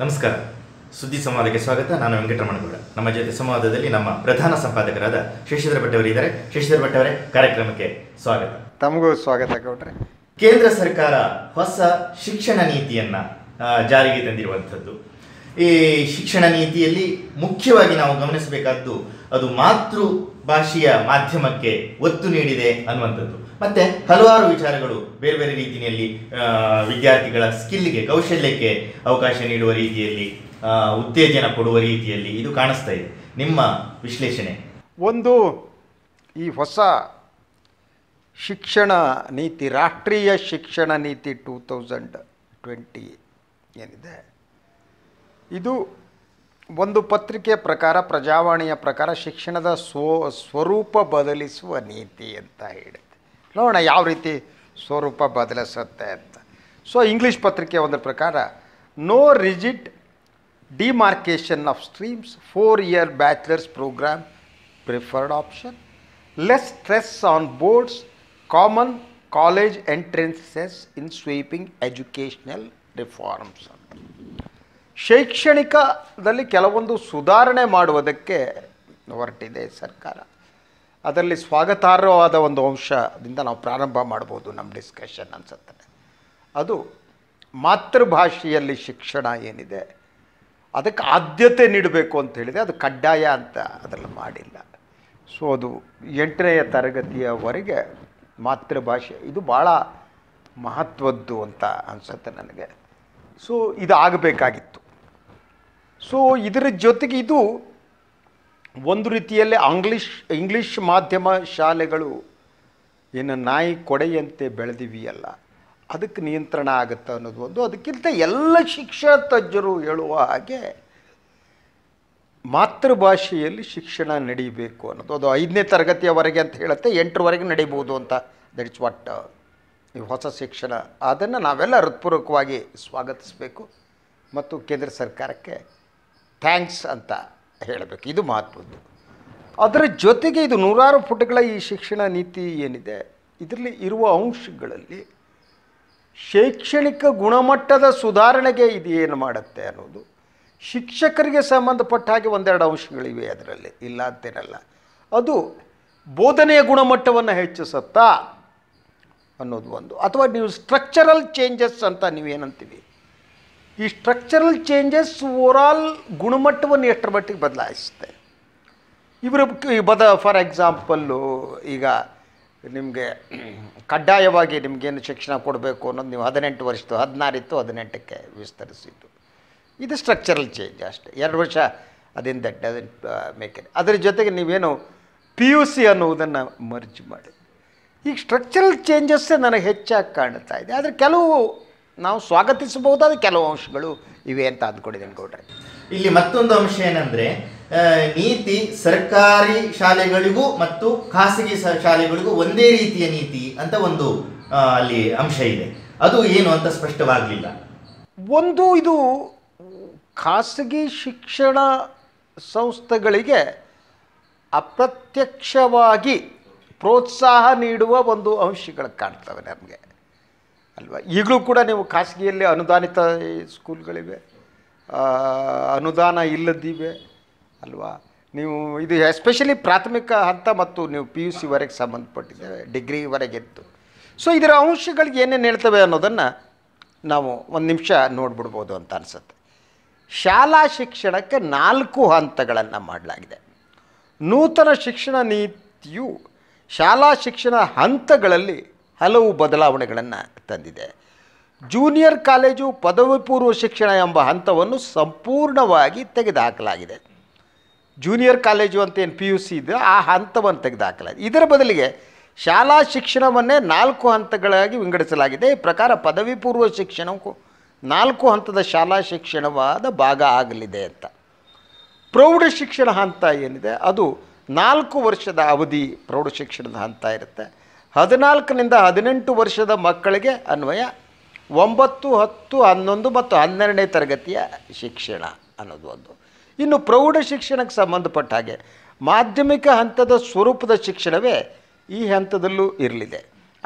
ನಮಸ್ಕಾರ ಸುದ್ದಿ ಸಂವಾದಕ್ಕೆ ಸ್ವಾಗತ ನಾನು ವೆಂಕಟರಮಣಗೌಡ ನಮ್ಮ ಜೊತೆ ಸಂವಾದದಲ್ಲಿ ನಮ್ಮ ಪ್ರಧಾನ ಸಂಪಾದಕರಾದ ಶಶಿಧರ ಭಟ್ಟವರಿದ್ದಾರೆ ಶಶಿಧರ ಭಟ್ಟವರೇ ಕಾರ್ಯಕ್ರಮಕ್ಕೆ ಸ್ವಾಗತ ತಮಗೂ ಸ್ವಾಗತ ಗೌಡ್ರೆ ಕೇಂದ್ರ ಸರ್ಕಾರ ಹೊಸ ಶಿಕ್ಷಣ ನೀತಿಯನ್ನ ಜಾರಿಗೆ ತಂದಿರುವಂಥದ್ದು ಈ ಶಿಕ್ಷಣ ನೀತಿಯಲ್ಲಿ ಮುಖ್ಯವಾಗಿ ನಾವು ಗಮನಿಸಬೇಕಾದ್ದು ಅದು ಮಾತೃ ಭಾಷೆಯ ಮಾಧ್ಯಮಕ್ಕೆ ಒತ್ತು ನೀಡಿದೆ ಅನ್ನುವಂಥದ್ದು ಮತ್ತೆ ಹಲವಾರು ವಿಚಾರಗಳು ಬೇರೆ ಬೇರೆ ರೀತಿಯಲ್ಲಿ ವಿದ್ಯಾರ್ಥಿಗಳ ಸ್ಕಿಲ್ಗೆ ಕೌಶಲ್ಯಕ್ಕೆ ಅವಕಾಶ ನೀಡುವ ರೀತಿಯಲ್ಲಿ ಉತ್ತೇಜನ ಕೊಡುವ ರೀತಿಯಲ್ಲಿ ಇದು ಕಾಣಿಸ್ತಾ ಇದೆ ನಿಮ್ಮ ವಿಶ್ಲೇಷಣೆ ಒಂದು ಈ ಹೊಸ ಶಿಕ್ಷಣ ನೀತಿ ರಾಷ್ಟ್ರೀಯ ಶಿಕ್ಷಣ ನೀತಿ ಟೂ ತೌಸಂಡ್ ಟ್ವೆಂಟಿ ಏನಿದೆ ಇದು ಒಂದು ಪತ್ರಿಕೆ ಪ್ರಕಾರ ಪ್ರಜಾವಾಣಿಯ ಪ್ರಕಾರ ಶಿಕ್ಷಣದ ಸ್ವ ಸ್ವರೂಪ ಬದಲಿಸುವ ನೀತಿ ಅಂತ ಹೇಳಿ ನೋಡೋಣ ಯಾವ ರೀತಿ ಸ್ವರೂಪ ಬದಲಿಸುತ್ತೆ ಅಂತ ಸೊ ಇಂಗ್ಲೀಷ್ ಪತ್ರಿಕೆ ಒಂದರ ಪ್ರಕಾರ no rigid demarcation of streams four year bachelors programme preferred option less stress on boards common college entrances in sweeping educational reforms ಶೈಕ್ಷಣಿಕದಲ್ಲಿ ಕೆಲವೊಂದು ಸುಧಾರಣೆ ಮಾಡುವುದಕ್ಕೆ ಹೊರಟಿದೆ ಸರ್ಕಾರ ಅದರಲ್ಲಿ ಸ್ವಾಗತಾರ್ಹವಾದ ಒಂದು ಅಂಶದಿಂದ ನಾವು ಪ್ರಾರಂಭ ಮಾಡ್ಬೋದು ನಮ್ಮ ಡಿಸ್ಕಷನ್ ಅನ್ಸುತ್ತೆ ಅದು ಮಾತೃಭಾಷೆಯಲ್ಲಿ ಶಿಕ್ಷಣ ಏನಿದೆ ಅದಕ್ಕೆ ಆದ್ಯತೆ ನೀಡಬೇಕು ಅಂತ ಹೇಳಿದೆ ಅದು ಕಡ್ಡಾಯ ಅಂತ ಅದರಲ್ಲಿ ಮಾಡಿಲ್ಲ ಸೊ ಅದು ಎಂಟನೆಯ ತರಗತಿಯವರೆಗೆ ಮಾತೃಭಾಷೆ ಇದು ಭಾಳ ಮಹತ್ವದ್ದು ಅಂತ ಅನಿಸುತ್ತೆ ನನಗೆ ಸೊ ಇದಾಗಬೇಕಾಗಿತ್ತು ಸೊ ಇದರ ಜೊತೆಗೆ ಇದು ಒಂದು ರೀತಿಯಲ್ಲಿ ಆಂಗ್ಲಿಷ್ ಇಂಗ್ಲೀಷ್ ಮಾಧ್ಯಮ ಶಾಲೆಗಳು ಏನು ನಾಯಿ ಕೊಡೆಯಂತೆ ಬೆಳೆದಿವಿಯಲ್ಲ ಅದಕ್ಕೆ ನಿಯಂತ್ರಣ ಆಗುತ್ತೆ ಅನ್ನೋದು ಒಂದು ಅದಕ್ಕಿಂತ ಎಲ್ಲ ಶಿಕ್ಷಣ ತಜ್ಞರು ಹೇಳುವ ಹಾಗೆ ಮಾತೃಭಾಷೆಯಲ್ಲಿ ಶಿಕ್ಷಣ ನಡೀಬೇಕು ಅನ್ನೋದು ಅದು ಐದನೇ ತರಗತಿಯವರೆಗೆ ಅಂತ ಹೇಳುತ್ತೆ ಎಂಟರವರೆಗೆ ನಡೀಬೋದು ಅಂತ ಇಸ್ ವಾಟ್ uh, ಈ ಹೊಸ ಶಿಕ್ಷಣ ಅದನ್ನು ನಾವೆಲ್ಲ ಹೃತ್ಪೂರ್ವಕವಾಗಿ ಸ್ವಾಗತಿಸಬೇಕು ಮತ್ತು ಕೇಂದ್ರ ಸರ್ಕಾರಕ್ಕೆ ಥ್ಯಾಂಕ್ಸ್ ಅಂತ ಹೇಳಬೇಕು ಇದು ಮಹತ್ವದ್ದು ಅದರ ಜೊತೆಗೆ ಇದು ನೂರಾರು ಪುಟಗಳ ಈ ಶಿಕ್ಷಣ ನೀತಿ ಏನಿದೆ ಇದರಲ್ಲಿ ಇರುವ ಅಂಶಗಳಲ್ಲಿ ಶೈಕ್ಷಣಿಕ ಗುಣಮಟ್ಟದ ಸುಧಾರಣೆಗೆ ಇದು ಏನು ಮಾಡುತ್ತೆ ಅನ್ನೋದು ಶಿಕ್ಷಕರಿಗೆ ಸಂಬಂಧಪಟ್ಟ ಹಾಗೆ ಒಂದೆರಡು ಅಂಶಗಳಿವೆ ಅದರಲ್ಲಿ ಇಲ್ಲ ಅಂತೇನಲ್ಲ ಅದು ಬೋಧನೆಯ ಗುಣಮಟ್ಟವನ್ನು ಹೆಚ್ಚಿಸುತ್ತಾ ಅನ್ನೋದು ಒಂದು ಅಥವಾ ನೀವು ಸ್ಟ್ರಕ್ಚರಲ್ ಚೇಂಜಸ್ ಅಂತ ನೀವೇನಂತೀವಿ ಈ ಸ್ಟ್ರಕ್ಚರಲ್ ಚೇಂಜಸ್ ಓವರಾಲ್ ಗುಣಮಟ್ಟವನ್ನು ಎಷ್ಟರ ಮಟ್ಟಿಗೆ ಬದಲಾಯಿಸುತ್ತೆ ಇವರು ಬದ ಫಾರ್ ಎಕ್ಸಾಂಪಲ್ಲು ಈಗ ನಿಮಗೆ ಕಡ್ಡಾಯವಾಗಿ ನಿಮಗೇನು ಶಿಕ್ಷಣ ಕೊಡಬೇಕು ಅನ್ನೋದು ನೀವು ಹದಿನೆಂಟು ವರ್ಷದ್ದು ಹದಿನಾರಿತ್ತು ಹದಿನೆಂಟಕ್ಕೆ ವಿಸ್ತರಿಸಿದ್ದು ಇದು ಸ್ಟ್ರಕ್ಚರಲ್ ಚೇಂಜ್ ಅಷ್ಟೇ ಎರಡು ವರ್ಷ ಅದರಿಂದ ಮೇಕೆ ಅದರ ಜೊತೆಗೆ ನೀವೇನು ಪಿ ಯು ಸಿ ಅನ್ನುವುದನ್ನು ಮರ್ಜ್ ಮಾಡಿ ಈಗ ಸ್ಟ್ರಕ್ಚರಲ್ ಚೇಂಜಸ್ಸೇ ನನಗೆ ಹೆಚ್ಚಾಗಿ ಕಾಣ್ತಾ ಇದೆ ಆದರೆ ಕೆಲವು ನಾವು ಸ್ವಾಗತಿಸಬಹುದಾದ ಕೆಲವು ಅಂಶಗಳು ಇವೆ ಅಂತ ಅಂದ್ಕೊಂಡಿದ್ದೇನೆ ಗೌಡ್ರೆ ಇಲ್ಲಿ ಮತ್ತೊಂದು ಅಂಶ ಏನಂದ್ರೆ ನೀತಿ ಸರ್ಕಾರಿ ಶಾಲೆಗಳಿಗೂ ಮತ್ತು ಖಾಸಗಿ ಶಾಲೆಗಳಿಗೂ ಒಂದೇ ರೀತಿಯ ನೀತಿ ಅಂತ ಒಂದು ಅಲ್ಲಿ ಅಂಶ ಇದೆ ಅದು ಏನು ಅಂತ ಸ್ಪಷ್ಟವಾಗಲಿಲ್ಲ ಒಂದು ಇದು ಖಾಸಗಿ ಶಿಕ್ಷಣ ಸಂಸ್ಥೆಗಳಿಗೆ ಅಪ್ರತ್ಯಕ್ಷವಾಗಿ ಪ್ರೋತ್ಸಾಹ ನೀಡುವ ಒಂದು ಅಂಶಗಳು ಕಾಣ್ತವೆ ನಮಗೆ ಅಲ್ವಾ ಈಗಲೂ ಕೂಡ ನೀವು ಖಾಸಗಿಯಲ್ಲಿ ಅನುದಾನಿತ ಸ್ಕೂಲ್ಗಳಿವೆ ಅನುದಾನ ಇಲ್ಲದಿವೆ ಅಲ್ವಾ ನೀವು ಇದು ಎಸ್ಪೆಷಲಿ ಪ್ರಾಥಮಿಕ ಹಂತ ಮತ್ತು ನೀವು ಪಿ ಯು ಸಿವರೆಗೆ ಸಂಬಂಧಪಟ್ಟಿದ್ದೇವೆ ಇತ್ತು ಸೊ ಇದರ ಅಂಶಗಳಿಗೆ ಏನೇನು ಹೇಳ್ತವೆ ಅನ್ನೋದನ್ನು ನಾವು ಒಂದು ನಿಮಿಷ ನೋಡ್ಬಿಡ್ಬೋದು ಅಂತ ಅನಿಸುತ್ತೆ ಶಾಲಾ ಶಿಕ್ಷಣಕ್ಕೆ ನಾಲ್ಕು ಹಂತಗಳನ್ನು ಮಾಡಲಾಗಿದೆ ನೂತನ ಶಿಕ್ಷಣ ನೀತಿಯು ಶಾಲಾ ಶಿಕ್ಷಣ ಹಂತಗಳಲ್ಲಿ ಹಲವು ಬದಲಾವಣೆಗಳನ್ನು ತಂದಿದೆ ಜೂನಿಯರ್ ಕಾಲೇಜು ಪದವಿ ಪೂರ್ವ ಶಿಕ್ಷಣ ಎಂಬ ಹಂತವನ್ನು ಸಂಪೂರ್ಣವಾಗಿ ತೆಗೆದುಹಾಕಲಾಗಿದೆ ಜೂನಿಯರ್ ಕಾಲೇಜು ಅಂತ ಏನು ಪಿ ಯು ಸಿ ಇದೆ ಆ ಹಂತವನ್ನು ತೆಗೆದುಹಾಕಲಾಗಿದೆ ಇದರ ಬದಲಿಗೆ ಶಾಲಾ ಶಿಕ್ಷಣವನ್ನೇ ನಾಲ್ಕು ಹಂತಗಳಾಗಿ ವಿಂಗಡಿಸಲಾಗಿದೆ ಈ ಪ್ರಕಾರ ಪದವಿ ಪೂರ್ವ ಶಿಕ್ಷಣಕ್ಕೂ ನಾಲ್ಕು ಹಂತದ ಶಾಲಾ ಶಿಕ್ಷಣವಾದ ಭಾಗ ಆಗಲಿದೆ ಅಂತ ಪ್ರೌಢ ಶಿಕ್ಷಣ ಹಂತ ಏನಿದೆ ಅದು ನಾಲ್ಕು ವರ್ಷದ ಅವಧಿ ಪ್ರೌಢ ಶಿಕ್ಷಣದ ಹಂತ ಇರುತ್ತೆ ಹದಿನಾಲ್ಕರಿಂದ ಹದಿನೆಂಟು ವರ್ಷದ ಮಕ್ಕಳಿಗೆ ಅನ್ವಯ ಒಂಬತ್ತು ಹತ್ತು ಹನ್ನೊಂದು ಮತ್ತು ಹನ್ನೆರಡನೇ ತರಗತಿಯ ಶಿಕ್ಷಣ ಅನ್ನೋದು ಒಂದು ಇನ್ನು ಪ್ರೌಢ ಶಿಕ್ಷಣಕ್ಕೆ ಸಂಬಂಧಪಟ್ಟ ಹಾಗೆ ಮಾಧ್ಯಮಿಕ ಹಂತದ ಸ್ವರೂಪದ ಶಿಕ್ಷಣವೇ ಈ ಹಂತದಲ್ಲೂ ಇರಲಿದೆ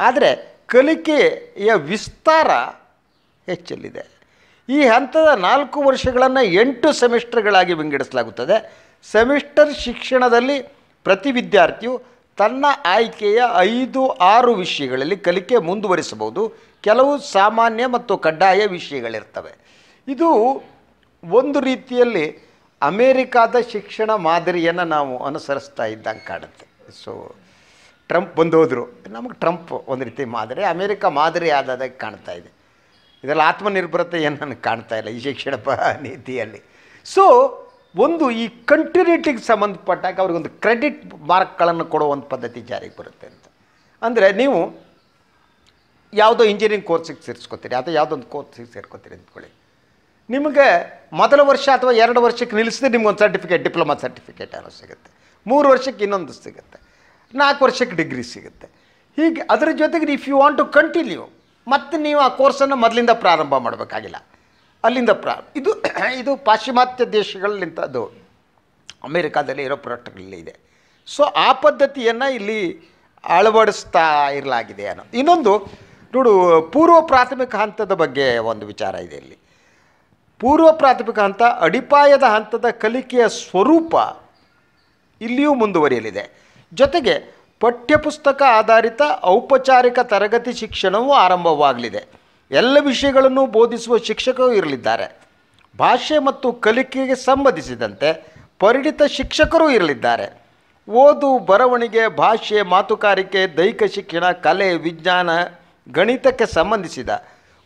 ಆದರೆ ಕಲಿಕೆಯ ವಿಸ್ತಾರ ಹೆಚ್ಚಲಿದೆ ಈ ಹಂತದ ನಾಲ್ಕು ವರ್ಷಗಳನ್ನು ಎಂಟು ಸೆಮಿಸ್ಟರ್ಗಳಾಗಿ ವಿಂಗಡಿಸಲಾಗುತ್ತದೆ ಸೆಮಿಸ್ಟರ್ ಶಿಕ್ಷಣದಲ್ಲಿ ಪ್ರತಿ ವಿದ್ಯಾರ್ಥಿಯು ತನ್ನ ಆಯ್ಕೆಯ ಐದು ಆರು ವಿಷಯಗಳಲ್ಲಿ ಕಲಿಕೆ ಮುಂದುವರಿಸಬಹುದು ಕೆಲವು ಸಾಮಾನ್ಯ ಮತ್ತು ಕಡ್ಡಾಯ ವಿಷಯಗಳಿರ್ತವೆ ಇದು ಒಂದು ರೀತಿಯಲ್ಲಿ ಅಮೇರಿಕಾದ ಶಿಕ್ಷಣ ಮಾದರಿಯನ್ನು ನಾವು ಅನುಸರಿಸ್ತಾ ಇದ್ದಂಗೆ ಕಾಣುತ್ತೆ ಸೊ ಟ್ರಂಪ್ ಬಂದೋದ್ರು ನಮಗೆ ಟ್ರಂಪ್ ಒಂದು ರೀತಿ ಮಾದರಿ ಅಮೇರಿಕ ಮಾದರಿ ಆದಾಗ ಕಾಣ್ತಾ ಇದೆ ಇದರಲ್ಲಿ ಆತ್ಮನಿರ್ಭರತೆ ನನಗೆ ಕಾಣ್ತಾ ಇಲ್ಲ ಈ ಶಿಕ್ಷಣ ಪ ನೀತಿಯಲ್ಲಿ ಸೊ ಒಂದು ಈ ಕಂಟಿನ್ಯೂಟಿಗೆ ಸಂಬಂಧಪಟ್ಟಾಗ ಅವ್ರಿಗೊಂದು ಕ್ರೆಡಿಟ್ ಮಾರ್ಕ್ಗಳನ್ನು ಒಂದು ಪದ್ಧತಿ ಜಾರಿಗೆ ಬರುತ್ತೆ ಅಂತ ಅಂದರೆ ನೀವು ಯಾವುದೋ ಇಂಜಿನಿಯರಿಂಗ್ ಕೋರ್ಸಿಗೆ ಸೇರಿಸ್ಕೊತೀರಿ ಅಥವಾ ಯಾವುದೊಂದು ಕೋರ್ಸಿಗೆ ಸೇರ್ಕೋತೀರಿ ಅಂದ್ಕೊಳ್ಳಿ ನಿಮಗೆ ಮೊದಲ ವರ್ಷ ಅಥವಾ ಎರಡು ವರ್ಷಕ್ಕೆ ನಿಲ್ಲಿಸಿದ್ರೆ ನಿಮ್ಗೊಂದು ಸರ್ಟಿಫಿಕೇಟ್ ಡಿಪ್ಲೊಮಾ ಸರ್ಟಿಫಿಕೇಟ್ ಅನ್ನೋ ಸಿಗುತ್ತೆ ಮೂರು ವರ್ಷಕ್ಕೆ ಇನ್ನೊಂದು ಸಿಗುತ್ತೆ ನಾಲ್ಕು ವರ್ಷಕ್ಕೆ ಡಿಗ್ರಿ ಸಿಗುತ್ತೆ ಹೀಗೆ ಅದರ ಜೊತೆಗೆ if you want to continue ಮತ್ತು ನೀವು ಆ ಕೋರ್ಸನ್ನು ಮೊದಲಿಂದ ಪ್ರಾರಂಭ ಮಾಡಬೇಕಾಗಿಲ್ಲ ಅಲ್ಲಿಂದ ಪ್ರಾ ಇದು ಇದು ಪಾಶ್ಚಿಮಾತ್ಯ ದೇಶಗಳಲ್ಲಿಂಥದ್ದು ಅಮೇರಿಕಾದಲ್ಲಿ ಇರೋ ಪ್ರಾಡಕ್ಟ್ಗಳಲ್ಲಿ ಇದೆ ಸೊ ಆ ಪದ್ಧತಿಯನ್ನು ಇಲ್ಲಿ ಅಳವಡಿಸ್ತಾ ಇರಲಾಗಿದೆ ಅನ್ನೋ ಇನ್ನೊಂದು ನೋಡು ಪೂರ್ವ ಪ್ರಾಥಮಿಕ ಹಂತದ ಬಗ್ಗೆ ಒಂದು ವಿಚಾರ ಇದೆ ಇಲ್ಲಿ ಪೂರ್ವ ಪ್ರಾಥಮಿಕ ಹಂತ ಅಡಿಪಾಯದ ಹಂತದ ಕಲಿಕೆಯ ಸ್ವರೂಪ ಇಲ್ಲಿಯೂ ಮುಂದುವರಿಯಲಿದೆ ಜೊತೆಗೆ ಪಠ್ಯಪುಸ್ತಕ ಆಧಾರಿತ ಔಪಚಾರಿಕ ತರಗತಿ ಶಿಕ್ಷಣವೂ ಆರಂಭವಾಗಲಿದೆ ಎಲ್ಲ ವಿಷಯಗಳನ್ನು ಬೋಧಿಸುವ ಶಿಕ್ಷಕರು ಇರಲಿದ್ದಾರೆ ಭಾಷೆ ಮತ್ತು ಕಲಿಕೆಗೆ ಸಂಬಂಧಿಸಿದಂತೆ ಪರಿಣಿತ ಶಿಕ್ಷಕರು ಇರಲಿದ್ದಾರೆ ಓದು ಬರವಣಿಗೆ ಭಾಷೆ ಮಾತುಕಾರಿಕೆ ದೈಹಿಕ ಶಿಕ್ಷಣ ಕಲೆ ವಿಜ್ಞಾನ ಗಣಿತಕ್ಕೆ ಸಂಬಂಧಿಸಿದ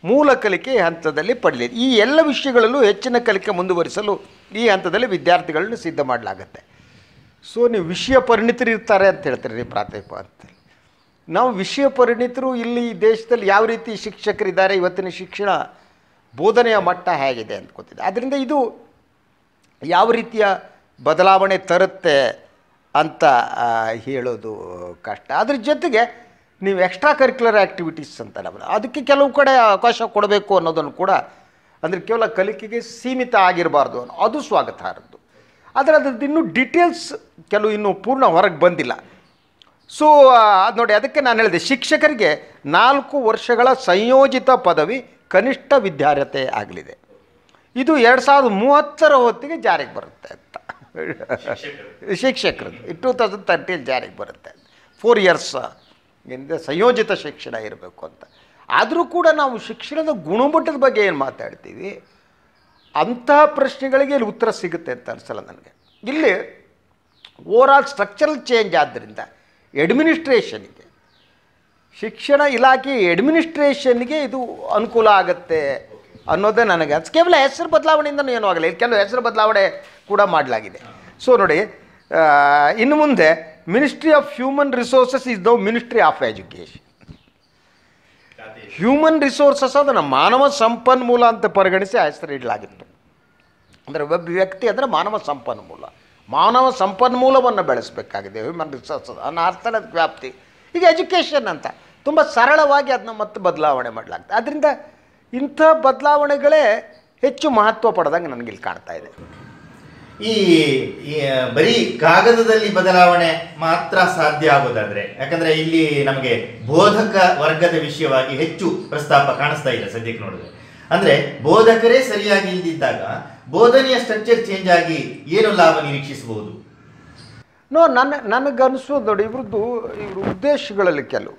ಮೂಲ ಕಲಿಕೆ ಹಂತದಲ್ಲಿ ಪಡೆಯಲಿ ಈ ಎಲ್ಲ ವಿಷಯಗಳಲ್ಲೂ ಹೆಚ್ಚಿನ ಕಲಿಕೆ ಮುಂದುವರಿಸಲು ಈ ಹಂತದಲ್ಲಿ ವಿದ್ಯಾರ್ಥಿಗಳನ್ನು ಸಿದ್ಧ ಮಾಡಲಾಗುತ್ತೆ ಸೊ ನೀವು ವಿಷಯ ಪರಿಣಿತರಿರ್ತಾರೆ ಅಂತ ಹೇಳ್ತೀರಿ ಪ್ರಾಥಮಿಕ ಅಂತ ನಾವು ವಿಷಯ ಪರಿಣಿತರು ಇಲ್ಲಿ ದೇಶದಲ್ಲಿ ಯಾವ ರೀತಿ ಶಿಕ್ಷಕರಿದ್ದಾರೆ ಇವತ್ತಿನ ಶಿಕ್ಷಣ ಬೋಧನೆಯ ಮಟ್ಟ ಹೇಗಿದೆ ಅಂದ್ಕೋತಿದ್ದೆ ಆದ್ದರಿಂದ ಇದು ಯಾವ ರೀತಿಯ ಬದಲಾವಣೆ ತರುತ್ತೆ ಅಂತ ಹೇಳೋದು ಕಷ್ಟ ಅದ್ರ ಜೊತೆಗೆ ನೀವು ಎಕ್ಸ್ಟ್ರಾ ಕರಿಕ್ಯುಲರ್ ಆ್ಯಕ್ಟಿವಿಟೀಸ್ ಅಂತ ನಮ್ಮ ಅದಕ್ಕೆ ಕೆಲವು ಕಡೆ ಅವಕಾಶ ಕೊಡಬೇಕು ಅನ್ನೋದನ್ನು ಕೂಡ ಅಂದರೆ ಕೇವಲ ಕಲಿಕೆಗೆ ಸೀಮಿತ ಆಗಿರಬಾರ್ದು ಅದು ಸ್ವಾಗತಾರ್ಹದ್ದು ಆದರೆ ಅದ್ರದ್ದು ಇನ್ನೂ ಡೀಟೇಲ್ಸ್ ಕೆಲವು ಇನ್ನೂ ಪೂರ್ಣ ಹೊರಗೆ ಬಂದಿಲ್ಲ ಸೊ ಅದು ನೋಡಿ ಅದಕ್ಕೆ ನಾನು ಹೇಳಿದೆ ಶಿಕ್ಷಕರಿಗೆ ನಾಲ್ಕು ವರ್ಷಗಳ ಸಂಯೋಜಿತ ಪದವಿ ಕನಿಷ್ಠ ವಿದ್ಯಾರ್ಹತೆ ಆಗಲಿದೆ ಇದು ಎರಡು ಸಾವಿರದ ಮೂವತ್ತರ ಹೊತ್ತಿಗೆ ಜಾರಿಗೆ ಬರುತ್ತೆ ಅಂತ ಶಿಕ್ಷಕರದ್ದು ಟೂ ತೌಸಂಡ್ ತರ್ಟೀನ್ ಜಾರಿಗೆ ಬರುತ್ತೆ ಫೋರ್ ಇಯರ್ಸ್ ಇಂದ ಸಂಯೋಜಿತ ಶಿಕ್ಷಣ ಇರಬೇಕು ಅಂತ ಆದರೂ ಕೂಡ ನಾವು ಶಿಕ್ಷಣದ ಗುಣಮಟ್ಟದ ಬಗ್ಗೆ ಏನು ಮಾತಾಡ್ತೀವಿ ಅಂತಹ ಪ್ರಶ್ನೆಗಳಿಗೆ ಇಲ್ಲಿ ಉತ್ತರ ಸಿಗುತ್ತೆ ಅಂತ ಅನಿಸಲ್ಲ ನನಗೆ ಇಲ್ಲಿ ಓವರ್ ಆಲ್ ಸ್ಟ್ರಕ್ಚರಲ್ ಚೇಂಜ್ ಆದ್ದರಿಂದ ಎಡ್ಮಿನಿಸ್ಟ್ರೇಷನ್ಗೆ ಶಿಕ್ಷಣ ಇಲಾಖೆ ಎಡ್ಮಿನಿಸ್ಟ್ರೇಷನ್ಗೆ ಇದು ಅನುಕೂಲ ಆಗುತ್ತೆ ಅನ್ನೋದೇ ನನಗೆ ಅದು ಕೇವಲ ಹೆಸರು ಬದಲಾವಣೆಯಿಂದನೂ ಏನೂ ಆಗಲ್ಲ ಇದು ಕೆಲವು ಹೆಸರು ಬದಲಾವಣೆ ಕೂಡ ಮಾಡಲಾಗಿದೆ ಸೊ ನೋಡಿ ಇನ್ನು ಮುಂದೆ ministry of human resources is the ministry of education human resources ಅದನ್ನು ಮಾನವ ಸಂಪನ್ಮೂಲ ಅಂತ ಪರಿಗಣಿಸಿ ಹೆಸರು ಇಡಲಾಗಿತ್ತು ಅಂದರೆ ಒಬ್ಬ ವ್ಯಕ್ತಿ ಅಂದರೆ ಮಾನವ ಸಂಪನ್ಮೂಲ ಮಾನವ ಸಂಪನ್ಮೂಲವನ್ನು ಬೆಳೆಸಬೇಕಾಗಿದೆ ಹ್ಯೂಮನ್ ರಿಸೋರ್ಸಸ್ ಅನ್ನೋ ಅರ್ಥದ ವ್ಯಾಪ್ತಿ ಈಗ ಎಜುಕೇಷನ್ ಅಂತ ತುಂಬ ಸರಳವಾಗಿ ಅದನ್ನ ಮತ್ತೆ ಬದಲಾವಣೆ ಮಾಡಲಾಗ್ತದೆ ಅದರಿಂದ ಇಂಥ ಬದಲಾವಣೆಗಳೇ ಹೆಚ್ಚು ಮಹತ್ವ ಪಡೆದಂಗೆ ಇಲ್ಲಿ ಕಾಣ್ತಾ ಇದೆ ಈ ಬರೀ ಕಾಗದದಲ್ಲಿ ಬದಲಾವಣೆ ಮಾತ್ರ ಸಾಧ್ಯ ಆಗೋದಾದ್ರೆ ಯಾಕಂದ್ರೆ ಇಲ್ಲಿ ನಮಗೆ ಬೋಧಕ ವರ್ಗದ ವಿಷಯವಾಗಿ ಹೆಚ್ಚು ಪ್ರಸ್ತಾಪ ಕಾಣಿಸ್ತಾ ಇಲ್ಲ ಸದ್ಯಕ್ಕೆ ನೋಡಿದ್ರೆ ಅಂದ್ರೆ ಬೋಧಕರೇ ಸರಿಯಾಗಿ ಇಲ್ಲದಿದ್ದಾಗ ಬೋಧನೆಯ ಸ್ಟ್ರಕ್ಚರ್ ಚೇಂಜ್ ಆಗಿ ಏನು ಲಾಭ ನಿರೀಕ್ಷಿಸಬಹುದು ನೋ ನನ್ನ ನನಗನ್ಸೋದು ದೊಡ್ಡ ಇವ್ರದ್ದು ಇವ್ರ ಉದ್ದೇಶಗಳಲ್ಲಿ ಕೆಲವು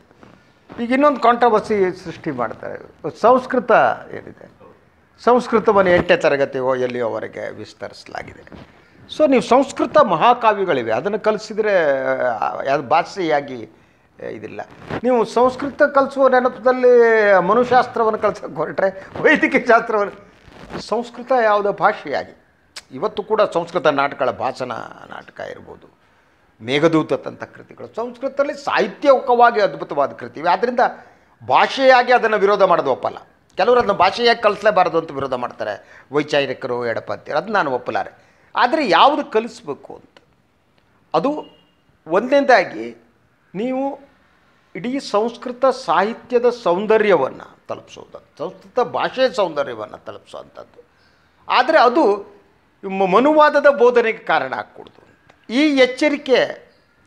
ಈಗ ಇನ್ನೊಂದು ಕಾಂಟ್ರವರ್ಸಿ ಸೃಷ್ಟಿ ಮಾಡ್ತಾರೆ ಸಂಸ್ಕೃತ ಏನಿದೆ ಸಂಸ್ಕೃತವನ್ನು ಎಂಟನೇ ತರಗತಿಯೋ ಎಲ್ಲಿಯೋವರೆಗೆ ವಿಸ್ತರಿಸಲಾಗಿದೆ ಸೊ ನೀವು ಸಂಸ್ಕೃತ ಮಹಾಕಾವ್ಯಗಳಿವೆ ಅದನ್ನು ಕಲಿಸಿದರೆ ಅದು ಭಾಷೆಯಾಗಿ ಇದಿಲ್ಲ ನೀವು ಸಂಸ್ಕೃತ ಕಲಿಸುವ ನೆನಪದಲ್ಲಿ ಮನುಶಾಸ್ತ್ರವನ್ನು ಕಲಿಸೋಕೆ ಹೊರಟ್ರೆ ವೈದಿಕ ಶಾಸ್ತ್ರವನ್ನು ಸಂಸ್ಕೃತ ಯಾವುದೋ ಭಾಷೆಯಾಗಿ ಇವತ್ತು ಕೂಡ ಸಂಸ್ಕೃತ ನಾಟಕಗಳ ಭಾಷಣ ನಾಟಕ ಇರ್ಬೋದು ಮೇಘದೂತ ಕೃತಿಗಳು ಸಂಸ್ಕೃತದಲ್ಲಿ ಸಾಹಿತ್ಯಕವಾಗಿ ಅದ್ಭುತವಾದ ಕೃತಿ ಆದ್ದರಿಂದ ಭಾಷೆಯಾಗಿ ಅದನ್ನು ವಿರೋಧ ಮಾಡೋದು ಒಪ್ಪಲ್ಲ ಕೆಲವರು ಅದನ್ನು ಭಾಷೆಯಾಗಿ ಕಲಿಸಲೇಬಾರದು ಅಂತ ವಿರೋಧ ಮಾಡ್ತಾರೆ ವೈಚಾರಿಕರು ಅಂತೀರ ಅದನ್ನು ನಾನು ಒಪ್ಪಲಾರೆ ಆದರೆ ಯಾವುದು ಕಲಿಸ್ಬೇಕು ಅಂತ ಅದು ಒಂದನೇದಾಗಿ ನೀವು ಇಡೀ ಸಂಸ್ಕೃತ ಸಾಹಿತ್ಯದ ಸೌಂದರ್ಯವನ್ನು ತಲುಪಿಸೋದು ಸಂಸ್ಕೃತ ಭಾಷೆ ಸೌಂದರ್ಯವನ್ನು ತಲುಪಿಸುವಂಥದ್ದು ಆದರೆ ಅದು ಮನುವಾದದ ಬೋಧನೆಗೆ ಕಾರಣ ಆಗ್ಕೊಡ್ತು ಈ ಎಚ್ಚರಿಕೆ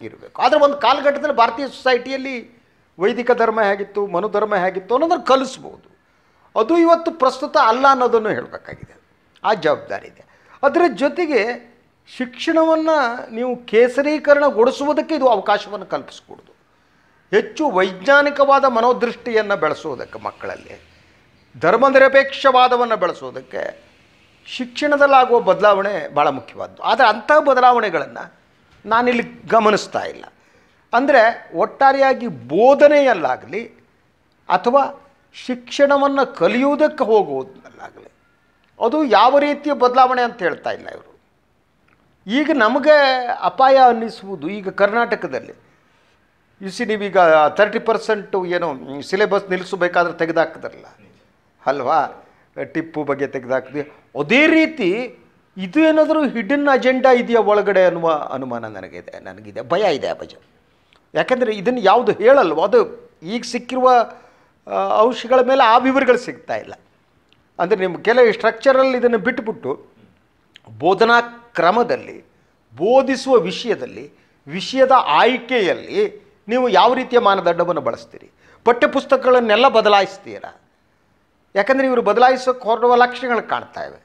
ಇರಬೇಕು ಆದರೆ ಒಂದು ಕಾಲಘಟ್ಟದಲ್ಲಿ ಭಾರತೀಯ ಸೊಸೈಟಿಯಲ್ಲಿ ವೈದಿಕ ಧರ್ಮ ಹೇಗಿತ್ತು ಮನುಧರ್ಮ ಹೇಗಿತ್ತು ಅನ್ನೋದನ್ನು ಕಲಿಸ್ಬೋದು ಅದು ಇವತ್ತು ಪ್ರಸ್ತುತ ಅಲ್ಲ ಅನ್ನೋದನ್ನು ಹೇಳಬೇಕಾಗಿದೆ ಆ ಜವಾಬ್ದಾರಿ ಇದೆ ಅದರ ಜೊತೆಗೆ ಶಿಕ್ಷಣವನ್ನು ನೀವು ಕೇಸರೀಕರಣಗೊಳಿಸುವುದಕ್ಕೆ ಇದು ಅವಕಾಶವನ್ನು ಕಲ್ಪಿಸ್ಕೊಡ್ದು ಹೆಚ್ಚು ವೈಜ್ಞಾನಿಕವಾದ ಮನೋದೃಷ್ಟಿಯನ್ನು ಬೆಳೆಸೋದಕ್ಕೆ ಮಕ್ಕಳಲ್ಲಿ ಧರ್ಮನಿರಪೇಕ್ಷವಾದವನ್ನು ಬೆಳೆಸೋದಕ್ಕೆ ಶಿಕ್ಷಣದಲ್ಲಾಗುವ ಬದಲಾವಣೆ ಭಾಳ ಮುಖ್ಯವಾದ್ದು ಆದರೆ ಅಂಥ ಬದಲಾವಣೆಗಳನ್ನು ನಾನಿಲ್ಲಿ ಗಮನಿಸ್ತಾ ಇಲ್ಲ ಅಂದರೆ ಒಟ್ಟಾರೆಯಾಗಿ ಬೋಧನೆಯಲ್ಲಾಗಲಿ ಅಥವಾ ಶಿಕ್ಷಣವನ್ನು ಕಲಿಯುವುದಕ್ಕೆ ಹೋಗುವುದಲ್ಲಾಗಲಿ ಅದು ಯಾವ ರೀತಿಯ ಬದಲಾವಣೆ ಅಂತ ಹೇಳ್ತಾ ಇಲ್ಲ ಇವರು ಈಗ ನಮಗೆ ಅಪಾಯ ಅನ್ನಿಸುವುದು ಈಗ ಕರ್ನಾಟಕದಲ್ಲಿ ಯು ಸಿ ನೀವೀಗ ತರ್ಟಿ ಪರ್ಸೆಂಟು ಏನು ಸಿಲೆಬಸ್ ನಿಲ್ಲಿಸಬೇಕಾದ್ರೆ ತೆಗೆದಾಕ್ತಾರಲ್ಲ ಅಲ್ವಾ ಟಿಪ್ಪು ಬಗ್ಗೆ ತೆಗೆದಾಕ್ತೀವಿ ಅದೇ ರೀತಿ ಇದು ಏನಾದರೂ ಹಿಡನ್ ಅಜೆಂಡಾ ಇದೆಯಾ ಒಳಗಡೆ ಅನ್ನುವ ಅನುಮಾನ ನನಗಿದೆ ನನಗಿದೆ ಭಯ ಇದೆ ಆ ಬಜೆ ಯಾಕೆಂದರೆ ಇದನ್ನು ಯಾವುದು ಹೇಳಲ್ವೋ ಅದು ಈಗ ಸಿಕ್ಕಿರುವ ಅಂಶಗಳ ಮೇಲೆ ಆ ವಿವರಗಳು ಸಿಗ್ತಾ ಇಲ್ಲ ಅಂದರೆ ನಿಮ್ಮ ಕೆಲವು ಸ್ಟ್ರಕ್ಚರಲ್ಲಿ ಇದನ್ನು ಬಿಟ್ಬಿಟ್ಟು ಬೋಧನಾ ಕ್ರಮದಲ್ಲಿ ಬೋಧಿಸುವ ವಿಷಯದಲ್ಲಿ ವಿಷಯದ ಆಯ್ಕೆಯಲ್ಲಿ ನೀವು ಯಾವ ರೀತಿಯ ಮಾನದಂಡವನ್ನು ಬಳಸ್ತೀರಿ ಪಠ್ಯಪುಸ್ತಕಗಳನ್ನೆಲ್ಲ ಬದಲಾಯಿಸ್ತೀರಾ ಯಾಕಂದರೆ ಇವರು ಬದಲಾಯಿಸೋ ಹೊರಡುವ ಲಕ್ಷಣಗಳು ಕಾಣ್ತಾ ಇವೆ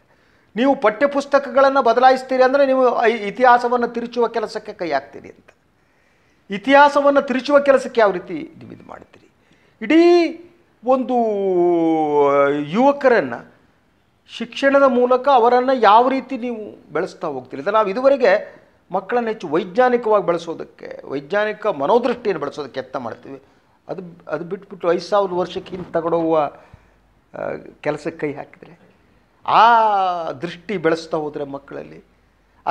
ನೀವು ಪಠ್ಯಪುಸ್ತಕಗಳನ್ನು ಬದಲಾಯಿಸ್ತೀರಿ ಅಂದರೆ ನೀವು ಇತಿಹಾಸವನ್ನು ತಿರುಚುವ ಕೆಲಸಕ್ಕೆ ಕೈ ಹಾಕ್ತೀರಿ ಅಂತ ಇತಿಹಾಸವನ್ನು ತಿರುಚುವ ಕೆಲಸಕ್ಕೆ ಯಾವ ರೀತಿ ನೀವು ಇದು ಮಾಡ್ತೀರಿ ಇಡೀ ಒಂದು ಯುವಕರನ್ನು ಶಿಕ್ಷಣದ ಮೂಲಕ ಅವರನ್ನು ಯಾವ ರೀತಿ ನೀವು ಬೆಳೆಸ್ತಾ ಹೋಗ್ತೀರಿ ನಾವು ಇದುವರೆಗೆ ಮಕ್ಕಳನ್ನು ಹೆಚ್ಚು ವೈಜ್ಞಾನಿಕವಾಗಿ ಬೆಳೆಸೋದಕ್ಕೆ ವೈಜ್ಞಾನಿಕ ಮನೋದೃಷ್ಟಿಯನ್ನು ಬಳಸೋದಕ್ಕೆ ಯತ್ನ ಮಾಡ್ತೀವಿ ಅದು ಅದು ಬಿಟ್ಬಿಟ್ಟು ಐದು ಸಾವಿರ ವರ್ಷಕ್ಕಿಂತ ತಗೊಳ್ಳುವ ಕೆಲಸಕ್ಕೆ ಕೈ ಹಾಕಿದರೆ ಆ ದೃಷ್ಟಿ ಬೆಳೆಸ್ತಾ ಹೋದರೆ ಮಕ್ಕಳಲ್ಲಿ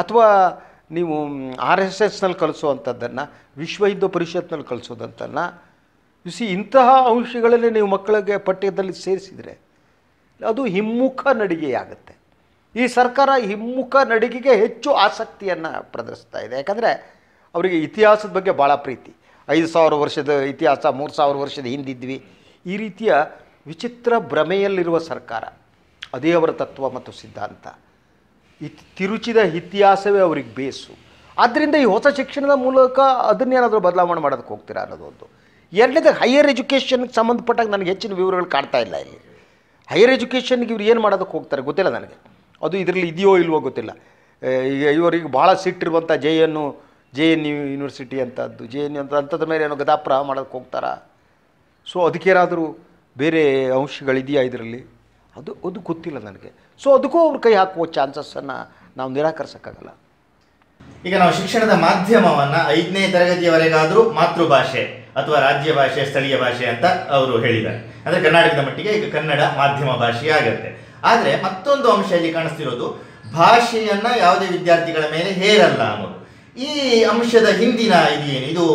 ಅಥವಾ ನೀವು ಆರ್ ಎಸ್ ಎಸ್ನಲ್ಲಿ ಕಲಿಸುವಂಥದ್ದನ್ನು ವಿಶ್ವ ಹಿಂದೂ ಪರಿಷತ್ನಲ್ಲಿ ಕಲಿಸೋದಂಥನ್ನು ಸಿ ಇಂತಹ ಅಂಶಗಳಲ್ಲಿ ನೀವು ಮಕ್ಕಳಿಗೆ ಪಠ್ಯದಲ್ಲಿ ಸೇರಿಸಿದರೆ ಅದು ಹಿಮ್ಮುಖ ನಡಿಗೆಯಾಗುತ್ತೆ ಈ ಸರ್ಕಾರ ಹಿಮ್ಮುಖ ನಡಿಗೆಗೆ ಹೆಚ್ಚು ಆಸಕ್ತಿಯನ್ನು ಪ್ರದರ್ಶಿಸ್ತಾ ಇದೆ ಯಾಕಂದರೆ ಅವರಿಗೆ ಇತಿಹಾಸದ ಬಗ್ಗೆ ಭಾಳ ಪ್ರೀತಿ ಐದು ಸಾವಿರ ವರ್ಷದ ಇತಿಹಾಸ ಮೂರು ಸಾವಿರ ವರ್ಷದ ಹಿಂದಿದ್ವಿ ಈ ರೀತಿಯ ವಿಚಿತ್ರ ಭ್ರಮೆಯಲ್ಲಿರುವ ಸರ್ಕಾರ ಅದೇ ಅವರ ತತ್ವ ಮತ್ತು ಸಿದ್ಧಾಂತ ಇತ್ ತಿರುಚಿದ ಇತಿಹಾಸವೇ ಅವ್ರಿಗೆ ಬೇಸು ಆದ್ದರಿಂದ ಈ ಹೊಸ ಶಿಕ್ಷಣದ ಮೂಲಕ ಅದನ್ನೇನಾದರೂ ಬದಲಾವಣೆ ಮಾಡೋದಕ್ಕೆ ಹೋಗ್ತೀರಾ ಅನ್ನೋದೊಂದು ಎರಡನೇದು ಹೈಯರ್ ಎಜುಕೇಷನ್ಗೆ ಸಂಬಂಧಪಟ್ಟಾಗ ನನಗೆ ಹೆಚ್ಚಿನ ವಿವರಗಳು ಕಾಣ್ತಾ ಇಲ್ಲ ಇಲ್ಲಿ ಹೈಯರ್ ಎಜುಕೇಷನ್ಗೆ ಇವ್ರು ಏನು ಮಾಡೋದಕ್ಕೆ ಹೋಗ್ತಾರೆ ಗೊತ್ತಿಲ್ಲ ನನಗೆ ಅದು ಇದರಲ್ಲಿ ಇದೆಯೋ ಇಲ್ವೋ ಗೊತ್ತಿಲ್ಲ ಈಗ ಇವರಿಗೆ ಭಾಳ ಸಿಟ್ಟಿರುವಂಥ J N J N U university ಅಂತದ್ದು ಜೆ ಎನ್ ಯು ಅಂತ ಅಂಥದ್ರ ಮೇಲೆ ಏನೋ ಗದಾಪ್ರಹ ಮಾಡೋಕ್ಕೆ ಹೋಗ್ತಾರಾ ಸೊ ಅದಕ್ಕೇನಾದರೂ ಬೇರೆ ಅಂಶಗಳಿದೆಯಾ ಇದರಲ್ಲಿ ಅದು ಅದು ಗೊತ್ತಿಲ್ಲ ನನಗೆ ಸೊ ಅದಕ್ಕೂ ಅವ್ರ ಕೈ ಹಾಕುವ ಚಾನ್ಸಸ್ಸನ್ನು ನಾವು ನಿರಾಕರಿಸೋಕ್ಕಾಗಲ್ಲ ಈಗ ನಾವು ಶಿಕ್ಷಣದ ಮಾಧ್ಯಮವನ್ನು ಐದನೇ ತರಗತಿಯವರೆಗಾದರೂ ಮಾತೃಭಾಷೆ ಅಥವಾ ರಾಜ್ಯ ಭಾಷೆ ಸ್ಥಳೀಯ ಭಾಷೆ ಅಂತ ಅವರು ಹೇಳಿದ್ದಾರೆ ಅಂದರೆ ಕರ್ನಾಟಕದ ಮಟ್ಟಿಗೆ ಈಗ ಕನ್ನಡ ಮಾಧ್ಯಮ ಆಗುತ್ತೆ ಆದರೆ ಮತ್ತೊಂದು ಅಂಶ ಇಲ್ಲಿ ಕಾಣಿಸ್ತಿರೋದು ಭಾಷೆಯನ್ನು ಯಾವುದೇ ವಿದ್ಯಾರ್ಥಿಗಳ ಮೇಲೆ ಹೇರಲ್ಲ ಅನ್ನೋದು ಈ ಅಂಶದ ಹಿಂದಿನ ಇದೇನು ಇದು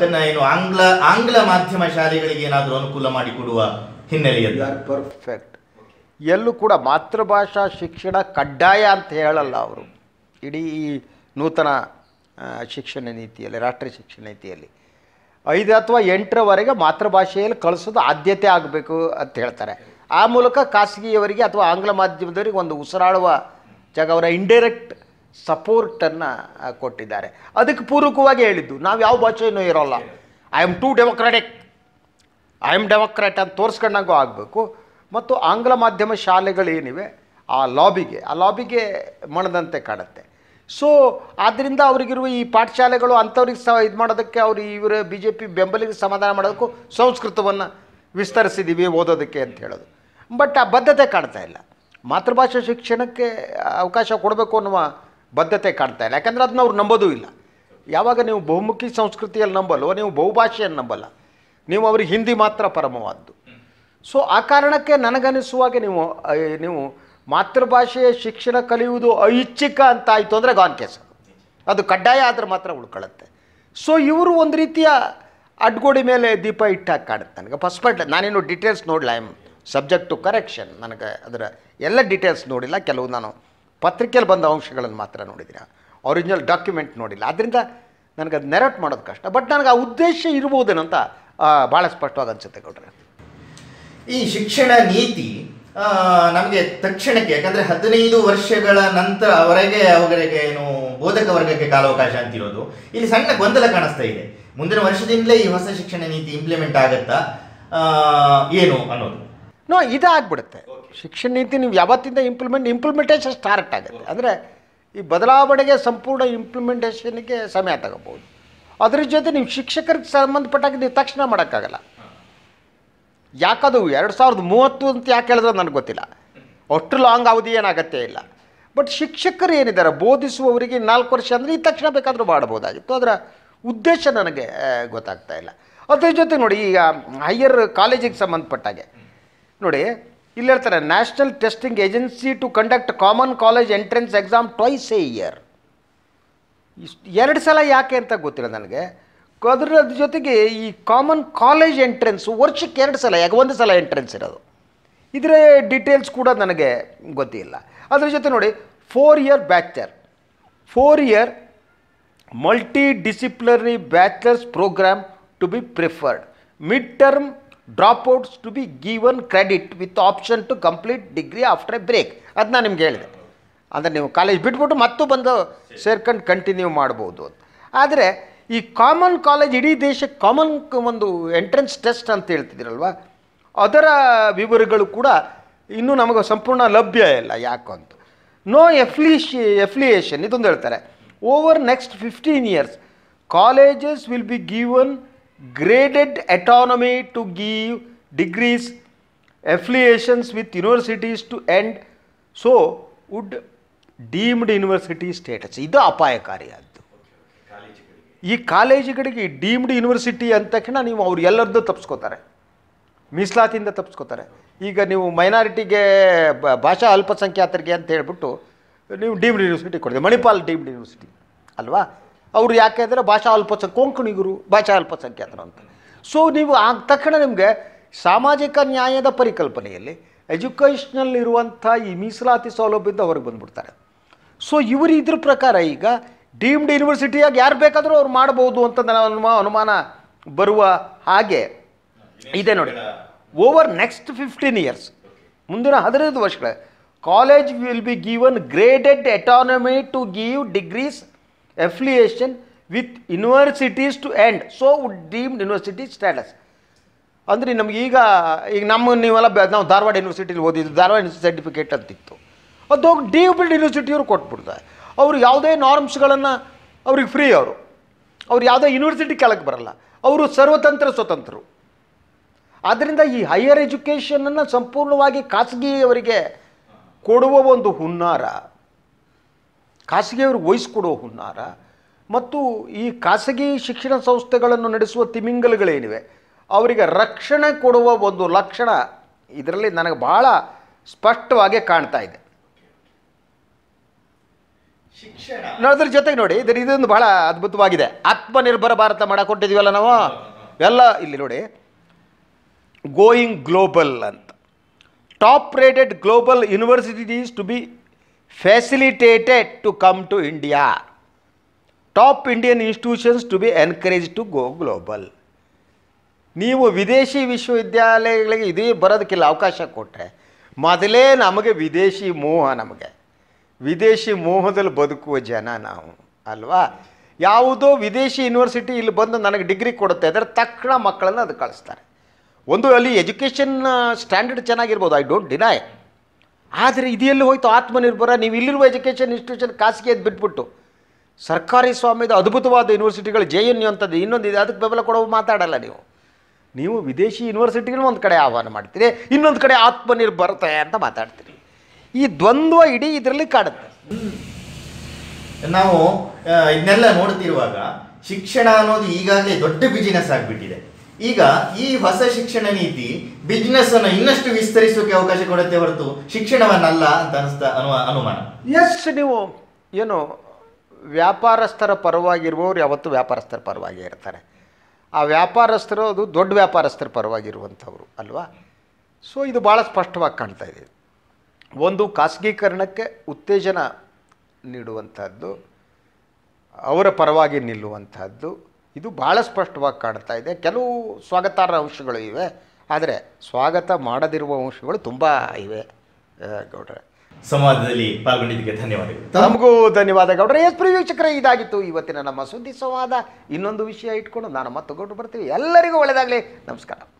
ಕನ್ನ ಏನು ಆಂಗ್ಲ ಆಂಗ್ಲ ಮಾಧ್ಯಮ ಶಾಲೆಗಳಿಗೆ ಏನಾದರೂ ಅನುಕೂಲ ಮಾಡಿಕೊಡುವ ಹಿನ್ನೆಲೆಯಲ್ಲಿ ಪರ್ಫೆಕ್ಟ್ ಎಲ್ಲೂ ಕೂಡ ಮಾತೃಭಾಷಾ ಶಿಕ್ಷಣ ಕಡ್ಡಾಯ ಅಂತ ಹೇಳಲ್ಲ ಅವರು ಇಡೀ ಈ ನೂತನ ಶಿಕ್ಷಣ ನೀತಿಯಲ್ಲಿ ರಾಷ್ಟ್ರೀಯ ಶಿಕ್ಷಣ ನೀತಿಯಲ್ಲಿ ಐದು ಅಥವಾ ಎಂಟರವರೆಗೆ ಮಾತೃಭಾಷೆಯಲ್ಲಿ ಕಳಿಸೋದು ಆದ್ಯತೆ ಆಗಬೇಕು ಅಂತ ಹೇಳ್ತಾರೆ ಆ ಮೂಲಕ ಖಾಸಗಿಯವರಿಗೆ ಅಥವಾ ಆಂಗ್ಲ ಮಾಧ್ಯಮದವರಿಗೆ ಒಂದು ಉಸಿರಾಡುವ ಜಾಗ ಅವರ ಇಂಡೈರೆಕ್ಟ್ ಸಪೋರ್ಟನ್ನು ಕೊಟ್ಟಿದ್ದಾರೆ ಅದಕ್ಕೆ ಪೂರಕವಾಗಿ ಹೇಳಿದ್ದು ನಾವು ಯಾವ ಭಾಷೆಯೂ ಇರೋಲ್ಲ I am too democratic I am democrat ಅಂತ ತೋರಿಸ್ಕೊಂಡಂಗೂ ಆಗಬೇಕು ಮತ್ತು ಆಂಗ್ಲ ಮಾಧ್ಯಮ ಶಾಲೆಗಳೇನಿವೆ ಆ ಲಾಬಿಗೆ ಆ ಲಾಬಿಗೆ ಮಣದಂತೆ ಕಾಣುತ್ತೆ ಸೊ ಆದ್ದರಿಂದ ಅವರಿಗಿರುವ ಈ ಪಾಠಶಾಲೆಗಳು ಅಂಥವ್ರಿಗೆ ಸಹ ಇದು ಮಾಡೋದಕ್ಕೆ ಅವರು ಇವರ ಬಿ ಜೆ ಪಿ ಬೆಂಬಲಿಗೆ ಸಮಾಧಾನ ಮಾಡೋದಕ್ಕೂ ಸಂಸ್ಕೃತವನ್ನು ವಿಸ್ತರಿಸಿದ್ದೀವಿ ಓದೋದಕ್ಕೆ ಅಂತ ಹೇಳೋದು ಬಟ್ ಆ ಬದ್ಧತೆ ಕಾಣ್ತಾ ಇಲ್ಲ ಮಾತೃಭಾಷೆ ಶಿಕ್ಷಣಕ್ಕೆ ಅವಕಾಶ ಕೊಡಬೇಕು ಅನ್ನುವ ಬದ್ಧತೆ ಕಾಣ್ತಾ ಇಲ್ಲ ಯಾಕಂದರೆ ಅದನ್ನ ಅವ್ರು ನಂಬೋದೂ ಇಲ್ಲ ಯಾವಾಗ ನೀವು ಬಹುಮುಖಿ ಸಂಸ್ಕೃತಿಯಲ್ಲಿ ನಂಬಲ್ವೋ ನೀವು ಬಹುಭಾಷೆಯನ್ನು ನಂಬಲ್ಲ ನೀವು ಅವ್ರಿಗೆ ಹಿಂದಿ ಮಾತ್ರ ಪರಮವಾದ್ದು ಸೊ ಆ ಕಾರಣಕ್ಕೆ ನನಗನಿಸುವಾಗೆ ನೀವು ನೀವು ಮಾತೃಭಾಷೆಯ ಶಿಕ್ಷಣ ಕಲಿಯುವುದು ಐಚ್ಛಿಕ ಅಂತ ಆಯಿತು ಅಂದರೆ ಗಾನ್ ಅದು ಕಡ್ಡಾಯ ಆದರೆ ಮಾತ್ರ ಉಳ್ಕೊಳ್ಳುತ್ತೆ ಸೊ ಇವರು ಒಂದು ರೀತಿಯ ಅಡ್ಗೋಡಿ ಮೇಲೆ ದೀಪ ಇಟ್ಟಾಗಿ ಕಾಣುತ್ತೆ ನನಗೆ ಫಸ್ಟ್ ಪಾಯಿಂಟ್ ನಾನೇನು ಡೀಟೇಲ್ಸ್ ನೋಡಲ ಎಮ್ ಸಬ್ಜೆಕ್ಟ್ ಟು ಕರೆಕ್ಷನ್ ನನಗೆ ಅದರ ಎಲ್ಲ ಡೀಟೇಲ್ಸ್ ನೋಡಿಲ್ಲ ಕೆಲವು ನಾನು ಪತ್ರಿಕೆಯಲ್ಲಿ ಬಂದ ಅಂಶಗಳನ್ನು ಮಾತ್ರ ನೋಡಿದ್ದೀನಿ ಒರಿಜಿನಲ್ ಡಾಕ್ಯುಮೆಂಟ್ ನೋಡಿಲ್ಲ ಆದ್ದರಿಂದ ನನಗೆ ಅದು ನೆರಟ್ ಮಾಡೋದು ಕಷ್ಟ ಬಟ್ ನನಗೆ ಆ ಉದ್ದೇಶ ಇರ್ಬೋದೇನಂತ ಭಾಳ ಸ್ಪಷ್ಟವಾಗಿ ಅನಿಸುತ್ತೆ ಗೌಡ್ರೆ ಈ ಶಿಕ್ಷಣ ನೀತಿ ನಮಗೆ ತಕ್ಷಣಕ್ಕೆ ಯಾಕಂದರೆ ಹದಿನೈದು ವರ್ಷಗಳ ನಂತರ ಅವರಿಗೆ ಅವರಿಗೆ ಏನು ಬೋಧಕ ವರ್ಗಕ್ಕೆ ಕಾಲಾವಕಾಶ ಅಂತಿರೋದು ಇಲ್ಲಿ ಸಣ್ಣ ಗೊಂದಲ ಕಾಣಿಸ್ತಾ ಇದೆ ಮುಂದಿನ ವರ್ಷದಿಂದಲೇ ಈ ಹೊಸ ಶಿಕ್ಷಣ ನೀತಿ ಇಂಪ್ಲಿಮೆಂಟ್ ಆಗುತ್ತಾ ಏನು ಅನ್ನೋದು ನೋ ಇದಾಗ್ಬಿಡುತ್ತೆ ಶಿಕ್ಷಣ ನೀತಿ ನೀವು ಯಾವತ್ತಿಂದ ಇಂಪ್ಲಿಮೆಂಟ್ ಇಂಪ್ಲಿಮೆಂಟೇಷನ್ ಸ್ಟಾರ್ಟ್ ಆಗುತ್ತೆ ಅಂದರೆ ಈ ಬದಲಾವಣೆಗೆ ಸಂಪೂರ್ಣ ಇಂಪ್ಲಿಮೆಂಟೇಷನ್ಗೆ ಸಮಯ ತಗೋಬೋದು ಅದ್ರ ಜೊತೆ ನೀವು ಶಿಕ್ಷಕರಿಗೆ ಸಂಬಂಧಪಟ್ಟಾಗ ನೀವು ತಕ್ಷಣ ಮಾಡೋಕ್ಕಾಗಲ್ಲ ಯಾಕದು ಎರಡು ಸಾವಿರದ ಮೂವತ್ತು ಅಂತ ಯಾಕೆ ಹೇಳಿದ್ರೆ ನನಗೆ ಗೊತ್ತಿಲ್ಲ ಅಷ್ಟು ಲಾಂಗ್ ಅವಧಿ ಏನು ಇಲ್ಲ ಬಟ್ ಶಿಕ್ಷಕರು ಏನಿದ್ದಾರೆ ಬೋಧಿಸುವವರಿಗೆ ನಾಲ್ಕು ವರ್ಷ ಅಂದರೆ ಈ ತಕ್ಷಣ ಬೇಕಾದರೂ ಮಾಡ್ಬೋದಾಗಿತ್ತು ಅದರ ಉದ್ದೇಶ ನನಗೆ ಗೊತ್ತಾಗ್ತಾ ಇಲ್ಲ ಅದ್ರ ಜೊತೆ ನೋಡಿ ಈಗ ಹೈಯರ್ ಕಾಲೇಜಿಗೆ ಸಂಬಂಧಪಟ್ಟಾಗೆ ನೋಡಿ ಇಲ್ಲಿ ಹೇಳ್ತಾರೆ national testing agency to conduct common college entrance exam twice a year ಇಷ್ಟು ಎರಡು ಸಲ ಯಾಕೆ ಅಂತ ಗೊತ್ತಿಲ್ಲ ನನಗೆ ಅದರ ಜೊತೆಗೆ ಈ ಕಾಮನ್ ಕಾಲೇಜ್ ಎಂಟ್ರೆನ್ಸು ವರ್ಷಕ್ಕೆ ಎರಡು ಸಲ ಯಾಕೆ ಒಂದು ಸಲ ಎಂಟ್ರೆನ್ಸ್ ಇರೋದು ಇದರ ಡೀಟೇಲ್ಸ್ ಕೂಡ ನನಗೆ ಗೊತ್ತಿಲ್ಲ ಅದರ ಜೊತೆ ನೋಡಿ four year bachelor four year multidisciplinary bachelors programme to be preferred mid term dropouts to be given credit with option to complete degree after a break ಅದು ನಾನು ನಿಮ್ಗೆ ಹೇಳಿದೆ ಅಂದರೆ ನೀವು ಕಾಲೇಜ್ ಬಿಟ್ಬಿಟ್ಟು ಮತ್ತೂ ಬಂದು ಸೇರ್ಕೊಂಡು ಕಂಟಿನ್ಯೂ ಮಾಡ್ಬೋದು ಅಂತ ಆದರೆ ಈ ಕಾಮನ್ ಕಾಲೇಜ್ ಇಡೀ ದೇಶಕ್ಕೆ ಕಾಮನ್ ಒಂದು ಎಂಟ್ರೆನ್ಸ್ ಟೆಸ್ಟ್ ಅಂತ ಹೇಳ್ತಿದ್ದೀರಲ್ವ ಅದರ ವಿವರಗಳು ಕೂಡ ಇನ್ನೂ ನಮಗೆ ಸಂಪೂರ್ಣ ಲಭ್ಯ ಇಲ್ಲ ಯಾಕಂತ ನೋ ಎಫ್ಲಿಶಿ ಎಫ್ಲಿಯೇಷನ್ ಇದೊಂದು ಹೇಳ್ತಾರೆ over next fifteen years colleges will be given graded autonomy to give degrees affiliations with universities to end so would deemed university status ಇದು ಅಪಾಯಕಾರಿಯಾದ್ದು ಈ ಕಾಲೇಜುಗಳಿಗೆ ಡೀಮ್ಡ್ ಯೂನಿವರ್ಸಿಟಿ ಅಂದ ತಕ್ಷಣ ನೀವು ಅವ್ರು ಎಲ್ಲರದ್ದು ತಪ್ಸ್ಕೋತಾರೆ ಮೀಸಲಾತಿಯಿಂದ ತಪ್ಸ್ಕೋತಾರೆ ಈಗ ನೀವು ಮೈನಾರಿಟಿಗೆ ಭಾಷಾ ಅಲ್ಪಸಂಖ್ಯಾತರಿಗೆ ಅಂತ ಹೇಳ್ಬಿಟ್ಟು ನೀವು ಡೀಮ್ಡ್ ಯೂನಿವರ್ಸಿಟಿ ಕೊಡಿದೆ ಮಣಿಪಾಲ್ ಡೀಮ್ಡ್ ಯೂನಿವರ್ಸಿಟಿ ಅಲ್ವಾ ಅವ್ರು ಯಾಕೆಂದರೆ ಭಾಷಾ ಅಲ್ಪ ಕೊಂಕಣಿಗರು ಭಾಷಾ ಅಲ್ಪಸಂಖ್ಯಾತರು ಅಂತ ಸೊ ನೀವು ಆ ತಕ್ಷಣ ನಿಮಗೆ ಸಾಮಾಜಿಕ ನ್ಯಾಯದ ಪರಿಕಲ್ಪನೆಯಲ್ಲಿ ಇರುವಂಥ ಈ ಮೀಸಲಾತಿ ಸೌಲಭ್ಯದಿಂದ ಹೊರಗೆ ಬಂದುಬಿಡ್ತಾರೆ ಸೊ ಇವರು ಇದ್ರ ಪ್ರಕಾರ ಈಗ ಡೀಮ್ಡ್ ಯೂನಿವರ್ಸಿಟಿಯಾಗಿ ಯಾರು ಬೇಕಾದರೂ ಅವ್ರು ಮಾಡ್ಬೋದು ಅಂತ ನನ್ನ ಅನುಮಾನ ಬರುವ ಹಾಗೆ ಇದೆ ನೋಡಿ ಓವರ್ ನೆಕ್ಸ್ಟ್ ಫಿಫ್ಟೀನ್ ಇಯರ್ಸ್ ಮುಂದಿನ ಹದಿನೈದು ವರ್ಷಗಳ college will be given graded autonomy to give degrees affiliation with universities to end so would deemed university status ಅಂದರೆ ನಮ್ಗೆ ಈಗ ಈಗ ನಮ್ಮ ನೀವೆಲ್ಲ ನಾವು ಧಾರವಾಡ ಯೂನಿವರ್ಸಿಟಿಲಿ ಓದಿದ್ದು ಧಾರವಾಡ ಸರ್ಟಿಫಿಕೇಟ್ ಅಂತಿತ್ತು ಅದು ಹೋಗಿ ಡೀಮ್ಡ್ ಯೂನಿವರ್ಸಿಟಿಯವರು ಕೊಟ್ಬಿಡ್ತಾರೆ ಅವರು ಯಾವುದೇ ನಾರ್ಮ್ಸ್ಗಳನ್ನು ಅವ್ರಿಗೆ ಫ್ರೀ ಅವರು ಅವ್ರು ಯಾವುದೇ ಯೂನಿವರ್ಸಿಟಿ ಕೆಳಗೆ ಬರಲ್ಲ ಅವರು ಸರ್ವತಂತ್ರ ಸ್ವತಂತ್ರರು ಆದ್ದರಿಂದ ಈ ಹೈಯರ್ ಎಜುಕೇಷನನ್ನು ಸಂಪೂರ್ಣವಾಗಿ ಖಾಸಗಿಯವರಿಗೆ ಕೊಡುವ ಒಂದು ಹುನ್ನಾರ ಖಾಸಗಿಯವರು ವಹಿಸ್ಕೊಡೋ ಹುನ್ನಾರ ಮತ್ತು ಈ ಖಾಸಗಿ ಶಿಕ್ಷಣ ಸಂಸ್ಥೆಗಳನ್ನು ನಡೆಸುವ ತಿಮಿಂಗಲಗಳೇನಿವೆ ಅವರಿಗೆ ರಕ್ಷಣೆ ಕೊಡುವ ಒಂದು ಲಕ್ಷಣ ಇದರಲ್ಲಿ ನನಗೆ ಬಹಳ ಸ್ಪಷ್ಟವಾಗಿ ಕಾಣ್ತಾ ಇದೆ ಅದರ ಜೊತೆಗೆ ನೋಡಿ ಇದರ ಇದೊಂದು ಬಹಳ ಅದ್ಭುತವಾಗಿದೆ ಆತ್ಮನಿರ್ಭರ ಭಾರತ ಮಾಡಿಕೊಟ್ಟಿದ್ದೀವಲ್ಲ ನಾವು ಎಲ್ಲ ಇಲ್ಲಿ ನೋಡಿ ಗೋಯಿಂಗ್ ಗ್ಲೋಬಲ್ ಅಂತ top rated global universities to be facilitated to come to India top Indian institutions to be encourage to go global ನೀವು ವಿದೇಶಿ ವಿಶ್ವವಿದ್ಯಾಲಯಗಳಿಗೆ ಇದೇ ಬರೋದಕ್ಕೆಲ್ಲ ಅವಕಾಶ ಕೊಟ್ಟರೆ ಮೊದಲೇ ನಮಗೆ ವಿದೇಶಿ ಮೋಹ ನಮಗೆ ವಿದೇಶಿ ಮೋಹದಲ್ಲಿ ಬದುಕುವ ಜನ ನಾವು ಅಲ್ವಾ ಯಾವುದೋ ವಿದೇಶಿ ಯೂನಿವರ್ಸಿಟಿ ಇಲ್ಲಿ ಬಂದು ನನಗೆ ಡಿಗ್ರಿ ಕೊಡುತ್ತೆ ಇದ್ದರೆ ತಕ್ಷಣ ಮಕ್ಕಳನ್ನು ಅದು ಕಳಿಸ್ತಾರೆ ಒಂದು ಅಲ್ಲಿ ಎಜುಕೇಷನ್ ಸ್ಟ್ಯಾಂಡರ್ಡ್ uh, ಚೆನ್ನಾಗಿರ್ಬೋದು ಐ ಡೋಂಟ್ ಡಿನೈ ಆದರೆ ಇದೆಲ್ಲ ಹೋಯ್ತು ಆತ್ಮನಿರ್ಭರ ನೀವು ಇಲ್ಲಿರುವ ಎಜುಕೇಷನ್ ಇನ್ಸ್ಟಿಟ್ಯೂಷನ್ ಖಾಸಗಿ ಅದು ಬಿಟ್ಬಿಟ್ಟು ಸರ್ಕಾರಿ ಸ್ವಾಮ್ಯದ ಅದ್ಭುತವಾದ ಯೂನಿವರ್ಸಿಟಿಗಳು ಜೆ ಎನ್ ಯು ಅಂತದ್ದು ಇನ್ನೊಂದು ಇದೆ ಅದಕ್ಕೆ ಬೆಂಬಲ ಕೊಡೋ ಮಾತಾಡಲ್ಲ ನೀವು ನೀವು ವಿದೇಶಿ ಯೂನಿವರ್ಸಿಟಿಗಳನ್ನ ಒಂದು ಕಡೆ ಆಹ್ವಾನ ಮಾಡ್ತೀರಿ ಇನ್ನೊಂದು ಕಡೆ ಆತ್ಮನಿರ್ಭರತೆ ಅಂತ ಮಾತಾಡ್ತೀರಿ ಈ ದ್ವಂದ್ವ ಇಡೀ ಇದರಲ್ಲಿ ಕಾಡುತ್ತೆ ನಾವು ಇದನ್ನೆಲ್ಲ ನೋಡ್ತಿರುವಾಗ ಶಿಕ್ಷಣ ಅನ್ನೋದು ಈಗಾಗಲೇ ದೊಡ್ಡ ಬಿಸಿನೆಸ್ ಆಗಿಬಿಟ್ಟಿದೆ ಈಗ ಈ ಹೊಸ ಶಿಕ್ಷಣ ನೀತಿ ಬಿಸ್ನೆಸ್ ಅನ್ನು ಇನ್ನಷ್ಟು ವಿಸ್ತರಿಸೋಕೆ ಅವಕಾಶ ಕೊಡುತ್ತೆ ಹೊರತು ಶಿಕ್ಷಣವನ್ನಲ್ಲ ಅಂತ ಅನಿಸ್ತಾ ಅನು ಅನುಮಾನ ಎಸ್ ನೀವು ಏನು ವ್ಯಾಪಾರಸ್ಥರ ಪರವಾಗಿರುವವರು ಯಾವತ್ತೂ ವ್ಯಾಪಾರಸ್ಥರ ಪರವಾಗಿ ಇರ್ತಾರೆ ಆ ವ್ಯಾಪಾರಸ್ಥರು ಅದು ದೊಡ್ಡ ವ್ಯಾಪಾರಸ್ಥರ ಪರವಾಗಿರುವಂಥವ್ರು ಅಲ್ವಾ ಸೊ ಇದು ಭಾಳ ಸ್ಪಷ್ಟವಾಗಿ ಕಾಣ್ತಾ ಇದೆ ಒಂದು ಖಾಸಗೀಕರಣಕ್ಕೆ ಉತ್ತೇಜನ ನೀಡುವಂಥದ್ದು ಅವರ ಪರವಾಗಿ ನಿಲ್ಲುವಂಥದ್ದು ಇದು ಭಾಳ ಸ್ಪಷ್ಟವಾಗಿ ಕಾಣ್ತಾ ಇದೆ ಕೆಲವು ಸ್ವಾಗತಾರ್ಹ ಅಂಶಗಳು ಇವೆ ಆದರೆ ಸ್ವಾಗತ ಮಾಡದಿರುವ ಅಂಶಗಳು ತುಂಬ ಇವೆ ಗೌಡ್ರೆ ಸಂವಾದದಲ್ಲಿ ಪಾಲ್ಗೊಂಡಿದ್ದಕ್ಕೆ ಧನ್ಯವಾದಗಳು ತಮಗೂ ಧನ್ಯವಾದ ಗೌಡ್ರೆ ಎಸ್ ಪ್ರಿವ್ಯೂ ಇದಾಗಿತ್ತು ಇವತ್ತಿನ ನಮ್ಮ ಸುದ್ದಿ ಸಂವಾದ ಇನ್ನೊಂದು ವಿಷಯ ಇಟ್ಕೊಂಡು ನಾನು ಮತ್ತೊಗೊಂಡು ಗೌಡ್ರು ಬರ್ತೀವಿ ಎಲ್ಲರಿಗೂ ಒಳ್ಳೆಯದಾಗಲಿ ನಮಸ್ಕಾರ